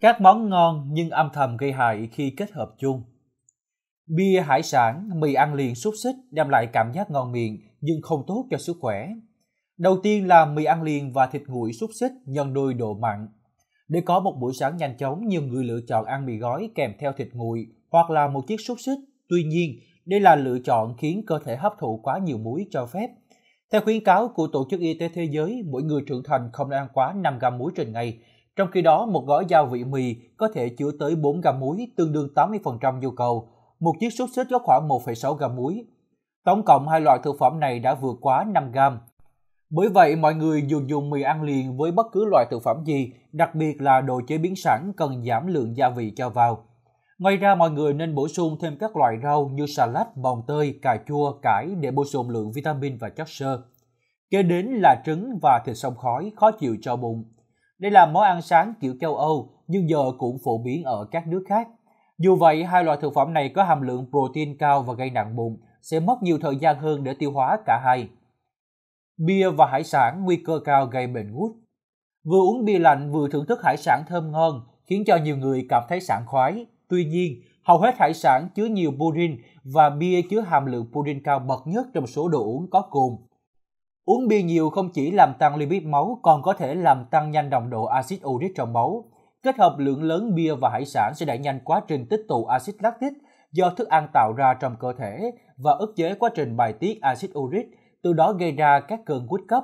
Các món ngon nhưng âm thầm gây hại khi kết hợp chung. Bia hải sản, mì ăn liền xúc xích đem lại cảm giác ngon miệng nhưng không tốt cho sức khỏe. Đầu tiên là mì ăn liền và thịt nguội xúc xích nhân đôi độ mặn. Để có một buổi sáng nhanh chóng, nhiều người lựa chọn ăn mì gói kèm theo thịt nguội hoặc là một chiếc xúc xích. Tuy nhiên, đây là lựa chọn khiến cơ thể hấp thụ quá nhiều muối cho phép. Theo khuyến cáo của Tổ chức Y tế Thế giới, mỗi người trưởng thành không nên ăn quá 5 gram muối trên ngày, trong khi đó, một gói gia vị mì có thể chứa tới 4 gam muối, tương đương 80% nhu cầu. Một chiếc xúc xích có khoảng 1,6 gam muối. Tổng cộng hai loại thực phẩm này đã vượt quá 5 gam. Bởi vậy, mọi người dù dùng mì ăn liền với bất cứ loại thực phẩm gì, đặc biệt là đồ chế biến sẵn cần giảm lượng gia vị cho vào. Ngoài ra, mọi người nên bổ sung thêm các loại rau như xà lách, bồng tơi, cà chua, cải để bổ sung lượng vitamin và chất xơ. Kế đến là trứng và thịt sông khói khó chịu cho bụng. Đây là món ăn sáng kiểu châu Âu nhưng giờ cũng phổ biến ở các nước khác. Dù vậy, hai loại thực phẩm này có hàm lượng protein cao và gây nặng bụng, sẽ mất nhiều thời gian hơn để tiêu hóa cả hai. Bia và hải sản nguy cơ cao gây bệnh gút. Vừa uống bia lạnh vừa thưởng thức hải sản thơm ngon khiến cho nhiều người cảm thấy sảng khoái. Tuy nhiên, hầu hết hải sản chứa nhiều purin và bia chứa hàm lượng purin cao bậc nhất trong số đồ uống có cồn. Uống bia nhiều không chỉ làm tăng lipid máu còn có thể làm tăng nhanh nồng độ axit uric trong máu. Kết hợp lượng lớn bia và hải sản sẽ đẩy nhanh quá trình tích tụ axit lactic do thức ăn tạo ra trong cơ thể và ức chế quá trình bài tiết axit uric, từ đó gây ra các cơn quýt cấp.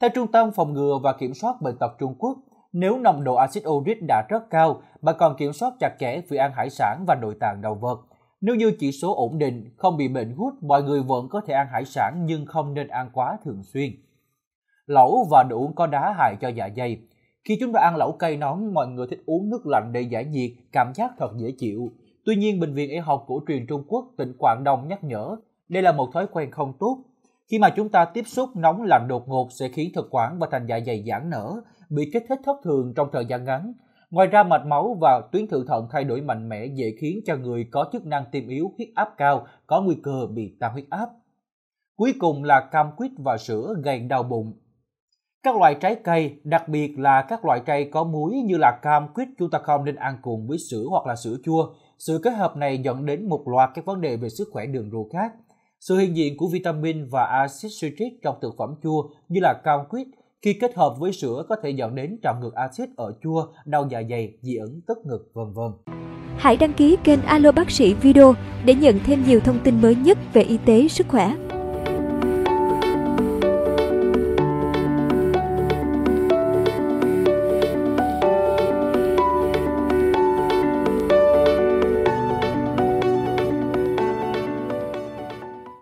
Theo Trung tâm Phòng ngừa và Kiểm soát Bệnh tật Trung Quốc, nếu nồng độ axit uric đã rất cao, bạn còn kiểm soát chặt chẽ việc ăn hải sản và nội tạng động vật, nếu như chỉ số ổn định, không bị bệnh hút, mọi người vẫn có thể ăn hải sản nhưng không nên ăn quá thường xuyên. Lẩu và đồ uống có đá hại cho dạ dày. Khi chúng ta ăn lẩu cây nóng mọi người thích uống nước lạnh để giải nhiệt, cảm giác thật dễ chịu. Tuy nhiên, Bệnh viện Y học cổ truyền Trung Quốc, tỉnh Quảng Đông nhắc nhở, đây là một thói quen không tốt. Khi mà chúng ta tiếp xúc nóng lạnh đột ngột sẽ khiến thực quản và thành dạ dày giãn nở, bị kích thích thất thường trong thời gian ngắn, Ngoài ra mạch máu và tuyến thượng thận thay đổi mạnh mẽ dễ khiến cho người có chức năng tim yếu huyết áp cao có nguy cơ bị tăng huyết áp. Cuối cùng là cam quýt và sữa gây đau bụng. Các loại trái cây, đặc biệt là các loại cây có muối như là cam quýt chúng ta không nên ăn cùng với sữa hoặc là sữa chua. Sự kết hợp này dẫn đến một loạt các vấn đề về sức khỏe đường ruột khác. Sự hiện diện của vitamin và axit citric trong thực phẩm chua như là cam quýt khi kết hợp với sữa có thể dẫn đến trào ngược axit ở chua, đau dạ dày, dị ứng tức ngực, vân vân. Hãy đăng ký kênh Alo Bác sĩ Video để nhận thêm nhiều thông tin mới nhất về y tế, sức khỏe.